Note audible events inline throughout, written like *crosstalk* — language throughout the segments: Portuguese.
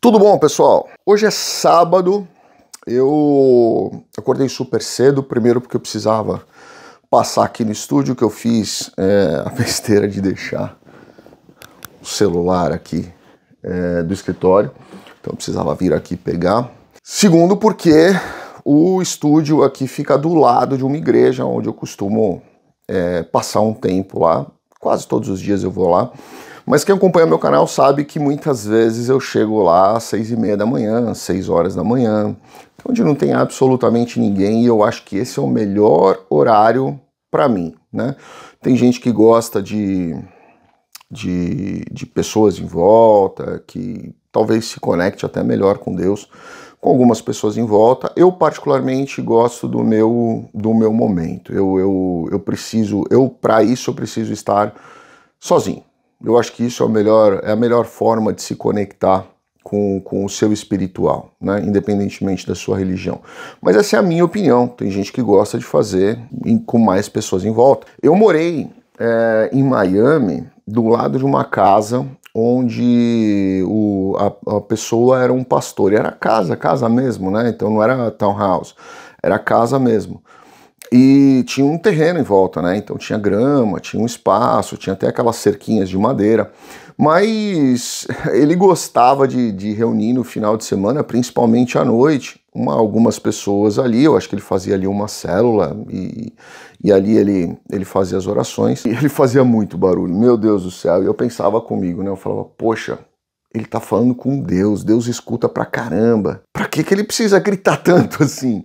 Tudo bom, pessoal? Hoje é sábado. Eu acordei super cedo, primeiro porque eu precisava passar aqui no estúdio que eu fiz é, a *laughs* besteira de deixar o celular aqui é, do escritório. Então eu precisava vir aqui pegar. Segundo porque o estúdio aqui fica do lado de uma igreja onde eu costumo é, passar um tempo lá. Quase todos os dias eu vou lá. Mas quem acompanha meu canal sabe que muitas vezes eu chego lá às seis e meia da manhã, às seis horas da manhã, onde não tem absolutamente ninguém e eu acho que esse é o melhor horário para mim, né? Tem gente que gosta de, de, de pessoas em volta, que talvez se conecte até melhor com Deus, com algumas pessoas em volta. Eu particularmente gosto do meu do meu momento. Eu eu, eu preciso, eu para isso eu preciso estar sozinho. Eu acho que isso é, o melhor, é a melhor forma de se conectar com, com o seu espiritual, né? independentemente da sua religião. Mas essa é a minha opinião. Tem gente que gosta de fazer em, com mais pessoas em volta. Eu morei é, em Miami, do lado de uma casa onde o, a, a, pessoa era um pastor. E era casa, casa mesmo, né? Então não era townhouse, era casa mesmo. E tinha um terreno em volta, né? Então tinha grama, tinha um espaço, tinha até aquelas cerquinhas de madeira. Mas *laughs* ele gostava de, de reunir no final de semana, principalmente à noite, uma, algumas pessoas ali. Eu acho que ele fazia ali uma célula e, e ali ele, ele fazia as orações. E ele fazia muito barulho, meu Deus do céu. E eu pensava comigo, né? Eu falava, poxa, ele tá falando com Deus, Deus escuta pra caramba. Pra que, que ele precisa gritar tanto assim?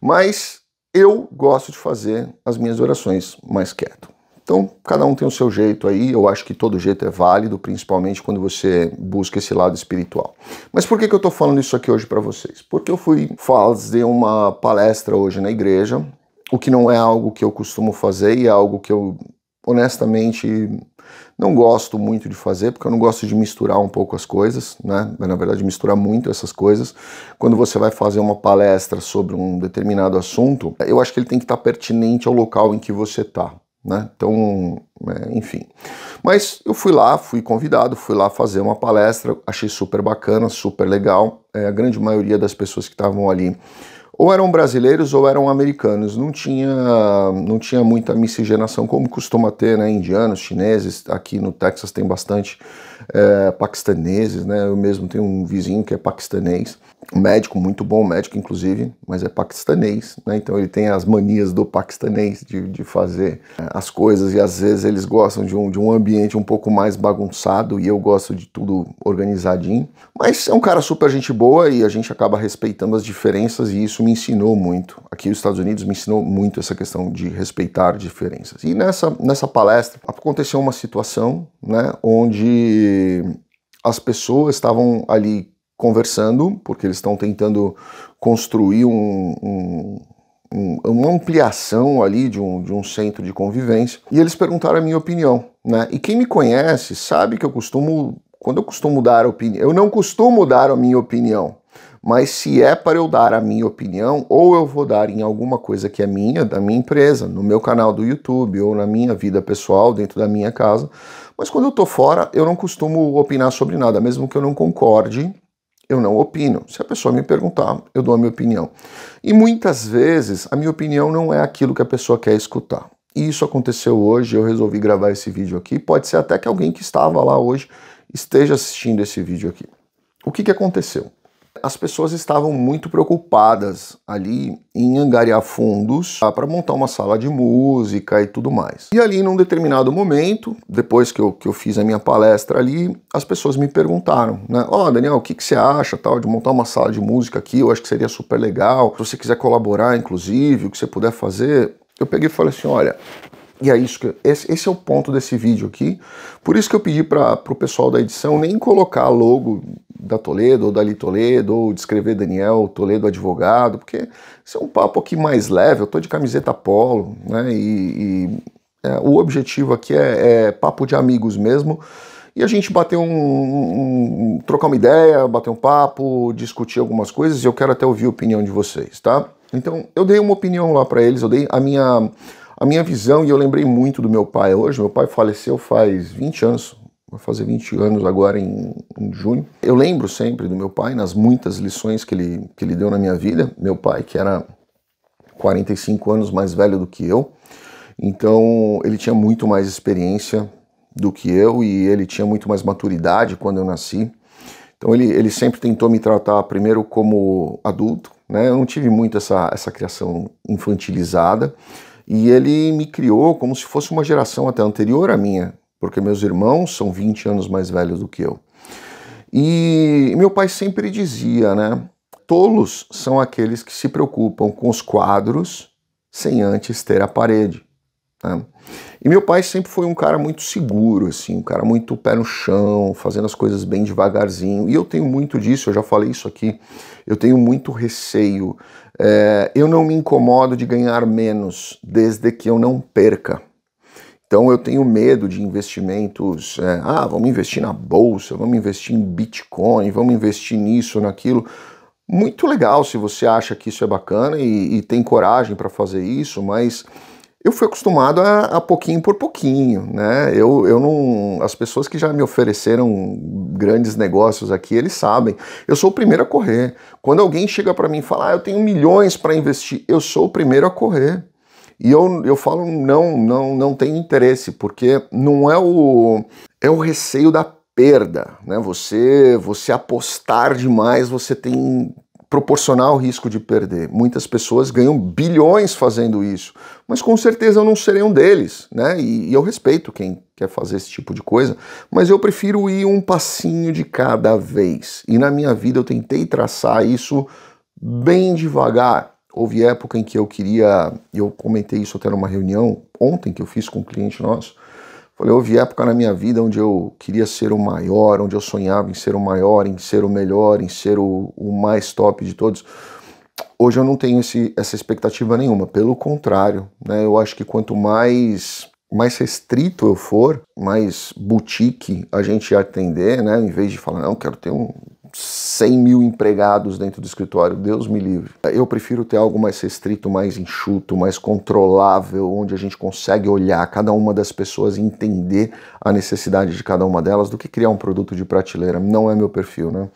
Mas eu gosto de fazer as minhas orações mais quieto. Então, cada um tem o seu jeito aí, eu acho que todo jeito é válido, principalmente quando você busca esse lado espiritual. Mas por que, que eu estou falando isso aqui hoje para vocês? Porque eu fui fazer uma palestra hoje na igreja, o que não é algo que eu costumo fazer e é algo que eu honestamente, não gosto muito de fazer, porque eu não gosto de misturar um pouco as coisas, né? mas Na verdade, misturar muito essas coisas. Quando você vai fazer uma palestra sobre um determinado assunto, eu acho que ele tem que estar pertinente ao local em que você está, né? Então, é, enfim. Mas eu fui lá, fui convidado, fui lá fazer uma palestra, achei super bacana, super legal. É, a grande maioria das pessoas que estavam ali ou eram brasileiros ou eram americanos. Não tinha, não tinha muita miscigenação como costuma ter, né? Indianos, chineses, aqui no Texas tem bastante é, paquistaneses, né? Eu mesmo tenho um vizinho que é paquistanês, um médico muito bom, médico inclusive, mas é paquistanês, né? Então ele tem as manias do paquistanês de, de fazer é, as coisas e às vezes eles gostam de um, de um ambiente um pouco mais bagunçado e eu gosto de tudo organizadinho. Mas é um cara super gente boa e a gente acaba respeitando as diferenças e isso me ensinou muito. Aqui nos Estados Unidos me ensinou muito essa questão de respeitar diferenças. E nessa, nessa palestra aconteceu uma situação, né? Onde as pessoas estavam ali conversando, porque eles estão tentando construir um, um uma ampliação ali de um, de um centro de convivência. E eles perguntaram a minha opinião, né? E quem me conhece sabe que eu costumo, quando eu costumo dar opinião, eu não costumo dar a minha opinião. Mas se é para eu dar a minha opinião, ou eu vou dar em alguma coisa que é minha, da minha empresa, no meu canal do YouTube ou na minha vida pessoal, dentro da minha casa, mas quando eu estou fora, eu não costumo opinar sobre nada, mesmo que eu não concorde, eu não opino. Se a pessoa me perguntar, eu dou a minha opinião. E muitas vezes a minha opinião não é aquilo que a pessoa quer escutar. E isso aconteceu hoje, eu resolvi gravar esse vídeo aqui. Pode ser até que alguém que estava lá hoje esteja assistindo esse vídeo aqui. O que, que aconteceu? As pessoas estavam muito preocupadas ali em angariar fundos ah, para montar uma sala de música e tudo mais. E ali, num determinado momento, depois que eu, que eu fiz a minha palestra ali, as pessoas me perguntaram, né? Ó, oh, Daniel, o que, que você acha tal, de montar uma sala de música aqui? Eu acho que seria super legal. Se você quiser colaborar, inclusive, o que você puder fazer. Eu peguei e falei assim: olha, e é isso que esse, esse, é o ponto desse vídeo aqui. Por isso que eu pedi para o pessoal da edição nem colocar logo da Toledo, ou Dali Toledo, ou de escrever Daniel Toledo Advogado, porque isso é um papo aqui mais leve, eu tô de camiseta polo, né? E, e é, o objetivo aqui é, é, papo de amigos mesmo. E a gente bater um, um, um, trocar uma ideia, bater um papo, discutir algumas coisas, e eu quero até ouvir a opinião de vocês, tá? Então, eu dei uma opinião lá para eles, eu dei a minha a minha visão, e eu lembrei muito do meu pai hoje. Meu pai faleceu faz 20 anos, vai fazer 20 anos agora em, em, junho. Eu lembro sempre do meu pai, nas muitas lições que ele, que ele deu na minha vida. Meu pai, que era 45 anos mais velho do que eu, então ele tinha muito mais experiência do que eu e ele tinha muito mais maturidade quando eu nasci. Então ele, ele sempre tentou me tratar primeiro como adulto, né? Eu não tive muito essa, essa criação infantilizada e ele me criou como se fosse uma geração até anterior à minha, porque meus irmãos são 20 anos mais velhos do que eu. E meu pai sempre dizia, né? Tolos são aqueles que se preocupam com os quadros sem antes ter a parede. Né? E meu pai sempre foi um cara muito seguro, assim, um cara muito pé no chão, fazendo as coisas bem devagarzinho. E eu tenho muito disso, eu já falei isso aqui. Eu tenho muito receio. É, eu não me incomodo de ganhar menos, desde que eu não perca. Então eu tenho medo de investimentos. É, ah, vamos investir na bolsa, vamos investir em Bitcoin, vamos investir nisso, naquilo. Muito legal se você acha que isso é bacana e, e tem coragem para fazer isso, mas eu fui acostumado a, a, pouquinho por pouquinho, né? Eu, eu não. As pessoas que já me ofereceram grandes negócios aqui, eles sabem. Eu sou o primeiro a correr. Quando alguém chega para mim e fala, ah, eu tenho milhões para investir, eu sou o primeiro a correr. E eu, eu falo não, não, não tem interesse, porque não é o é o receio da perda, né? Você você apostar demais, você tem proporcional risco de perder. Muitas pessoas ganham bilhões fazendo isso, mas com certeza eu não serei um deles, né? E, e, eu respeito quem quer fazer esse tipo de coisa, mas eu prefiro ir um passinho de cada vez. E na minha vida eu tentei traçar isso bem devagar. Houve época em que eu queria, eu comentei isso até numa reunião ontem que eu fiz com um cliente nosso. Falei, houve época na minha vida onde eu queria ser o maior, onde eu sonhava em ser o maior, em ser o melhor, em ser o, o mais top de todos. Hoje eu não tenho esse, essa expectativa nenhuma, pelo contrário, né? Eu acho que quanto mais mais restrito eu for, mais boutique a gente atender, né? Em vez de falar, não, quero ter um 100 mil empregados dentro do escritório, Deus me livre. Eu prefiro ter algo mais restrito, mais enxuto, mais controlável, onde a gente consegue olhar cada uma das pessoas e entender a necessidade de cada uma delas, do que criar um produto de prateleira. Não é meu perfil, né?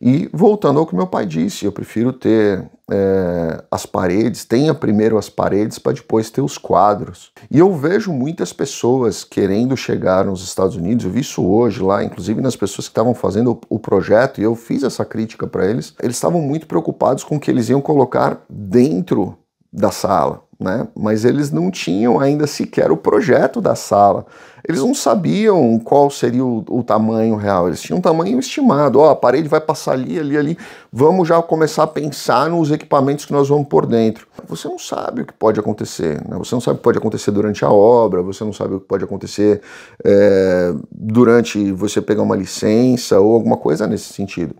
E voltando ao que meu pai disse, eu prefiro ter é, as paredes, tenha primeiro as paredes para depois ter os quadros. E eu vejo muitas pessoas querendo chegar nos Estados Unidos, eu vi isso hoje lá, inclusive nas pessoas que estavam fazendo o, o projeto, e eu fiz essa crítica para eles, eles estavam muito preocupados com o que eles iam colocar dentro da sala né? mas eles não tinham ainda sequer o projeto da sala. Eles não sabiam qual seria o, o tamanho real, eles tinham um tamanho estimado. Ó, oh, a parede vai passar ali, ali, ali, vamos já começar a pensar nos equipamentos que nós vamos por dentro. Você não sabe o que pode acontecer, né? você não sabe o que pode acontecer durante a obra, você não sabe o que pode acontecer é, durante você pegar uma licença ou alguma coisa nesse sentido.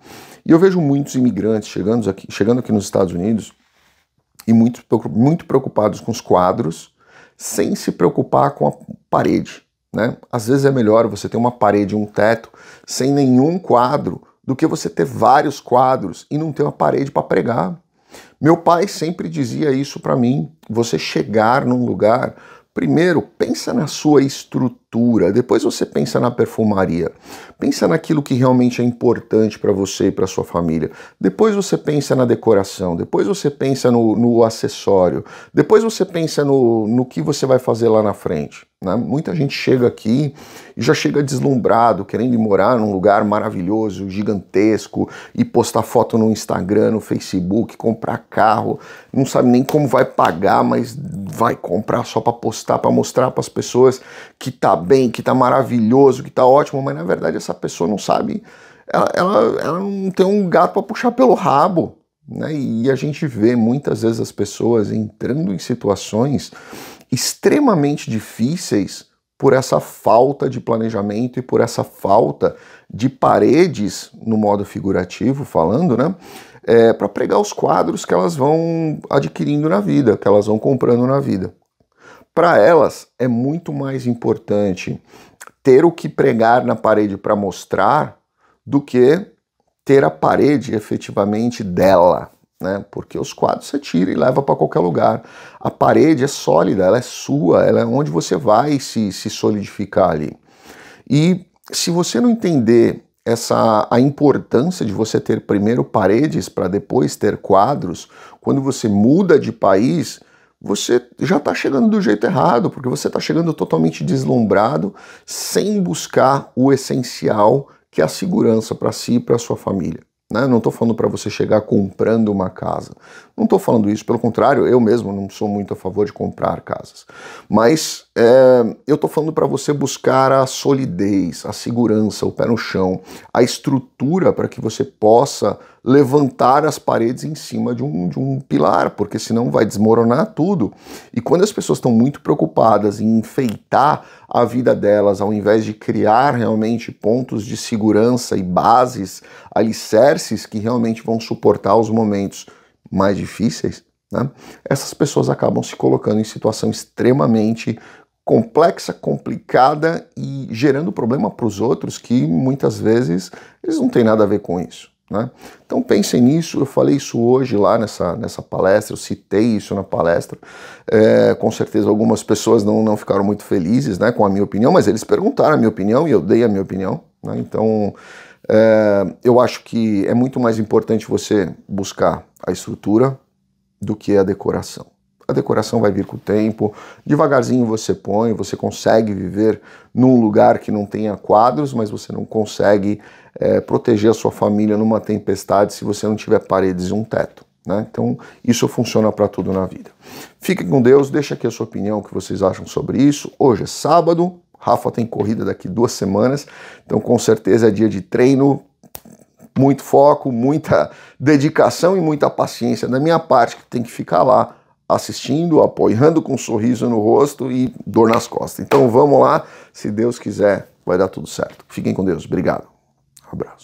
E eu vejo muitos imigrantes chegando aqui, chegando aqui nos Estados Unidos e muito, muito preocupados com os quadros, sem se preocupar com a parede. Né? Às vezes é melhor você ter uma parede e um teto sem nenhum quadro do que você ter vários quadros e não ter uma parede para pregar. Meu pai sempre dizia isso para mim. Você chegar num lugar, primeiro pensa na sua estrutura cultura. Depois você pensa na perfumaria. Pensa naquilo que realmente é importante para você e para sua família. Depois você pensa na decoração. Depois você pensa no, no acessório. Depois você pensa no, no que você vai fazer lá na frente. Né? Muita gente chega aqui e já chega deslumbrado, querendo morar num lugar maravilhoso, gigantesco, e postar foto no Instagram, no Facebook, comprar carro, não sabe nem como vai pagar, mas vai comprar só para postar, para mostrar para as pessoas que tá bem, que tá maravilhoso, que tá ótimo, mas na verdade essa pessoa não sabe, ela, ela, ela não tem um gato para puxar pelo rabo. Né? E a gente vê muitas vezes as pessoas entrando em situações extremamente difíceis por essa falta de planejamento e por essa falta de paredes, no modo figurativo falando, né? É, para pregar os quadros que elas vão adquirindo na vida, que elas vão comprando na vida. Para elas é muito mais importante ter o que pregar na parede para mostrar do que ter a parede efetivamente dela, né? Porque os quadros você tira e leva para qualquer lugar. A parede é sólida, ela é sua, ela é onde você vai se, se solidificar ali. E se você não entender essa a importância de você ter primeiro paredes para depois ter quadros, quando você muda de país, você já está chegando do jeito errado, porque você está chegando totalmente deslumbrado, sem buscar o essencial, que é a segurança para si e para sua família. Né? Não estou falando para você chegar comprando uma casa. Não estou falando isso, pelo contrário, eu mesmo não sou muito a favor de comprar casas. Mas é, eu estou falando para você buscar a solidez, a segurança, o pé no chão, a estrutura para que você possa levantar as paredes em cima de um, de um pilar, porque senão vai desmoronar tudo. E quando as pessoas estão muito preocupadas em enfeitar a vida delas, ao invés de criar realmente pontos de segurança e bases, alicerces que realmente vão suportar os momentos mais difíceis, né? essas pessoas acabam se colocando em situação extremamente complexa, complicada e gerando problema para os outros que muitas vezes eles não têm nada a ver com isso. Né? Então pensem nisso, eu falei isso hoje lá nessa, nessa palestra, eu citei isso na palestra. É, com certeza algumas pessoas não, não ficaram muito felizes né, com a minha opinião, mas eles perguntaram a minha opinião e eu dei a minha opinião. Né? Então é, eu acho que é muito mais importante você buscar a estrutura do que a decoração a decoração vai vir com o tempo, devagarzinho você põe, você consegue viver num lugar que não tenha quadros, mas você não consegue é, proteger a sua família numa tempestade se você não tiver paredes e um teto. Né? Então, isso funciona para tudo na vida. Fique com Deus, deixa aqui a sua opinião, o que vocês acham sobre isso. Hoje é sábado, Rafa tem corrida daqui duas semanas, então com certeza é dia de treino, muito foco, muita dedicação e muita paciência da minha parte, que tem que ficar lá assistindo, apoiando com um sorriso no rosto e dor nas costas. Então vamos lá, se Deus quiser, vai dar tudo certo. Fiquem com Deus. Obrigado. Um abraço.